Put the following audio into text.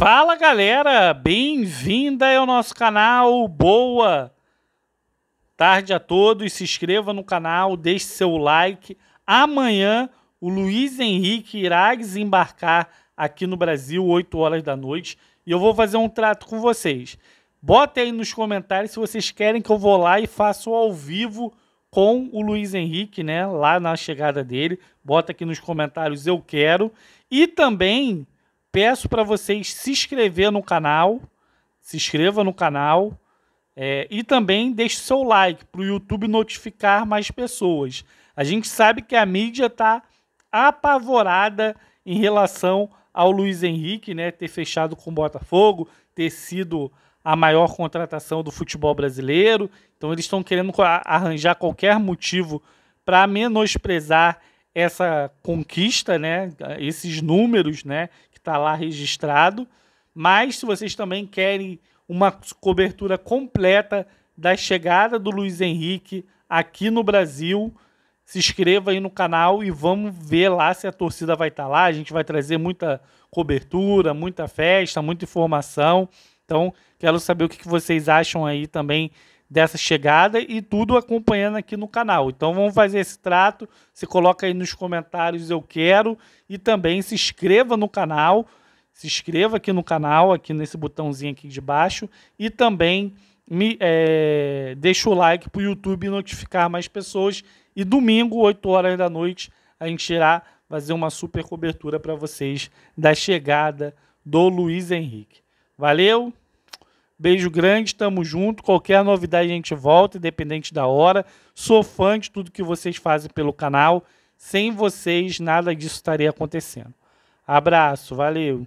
Fala galera, bem-vinda ao nosso canal. Boa tarde a todos. Se inscreva no canal, deixe seu like. Amanhã o Luiz Henrique irá desembarcar aqui no Brasil 8 horas da noite e eu vou fazer um trato com vocês. Bota aí nos comentários se vocês querem que eu vou lá e faço ao vivo com o Luiz Henrique, né? Lá na chegada dele. Bota aqui nos comentários eu quero. E também Peço para vocês se inscrever no canal, se inscreva no canal é, e também deixe seu like para o YouTube notificar mais pessoas. A gente sabe que a mídia está apavorada em relação ao Luiz Henrique, né, ter fechado com o Botafogo, ter sido a maior contratação do futebol brasileiro. Então eles estão querendo arranjar qualquer motivo para menosprezar essa conquista, né, esses números, né, está lá registrado. Mas se vocês também querem uma cobertura completa da chegada do Luiz Henrique aqui no Brasil, se inscreva aí no canal e vamos ver lá se a torcida vai estar tá lá. A gente vai trazer muita cobertura, muita festa, muita informação. Então, quero saber o que vocês acham aí também dessa chegada e tudo acompanhando aqui no canal. Então vamos fazer esse trato. Se coloca aí nos comentários eu quero e também se inscreva no canal, se inscreva aqui no canal, aqui nesse botãozinho aqui de baixo e também me é, deixa o like para o YouTube notificar mais pessoas. E domingo, 8 horas da noite, a gente irá fazer uma super cobertura para vocês da chegada do Luiz Henrique. Valeu! Beijo grande, tamo junto. Qualquer novidade a gente volta, independente da hora. Sou fã de tudo que vocês fazem pelo canal. Sem vocês, nada disso estaria acontecendo. Abraço, valeu.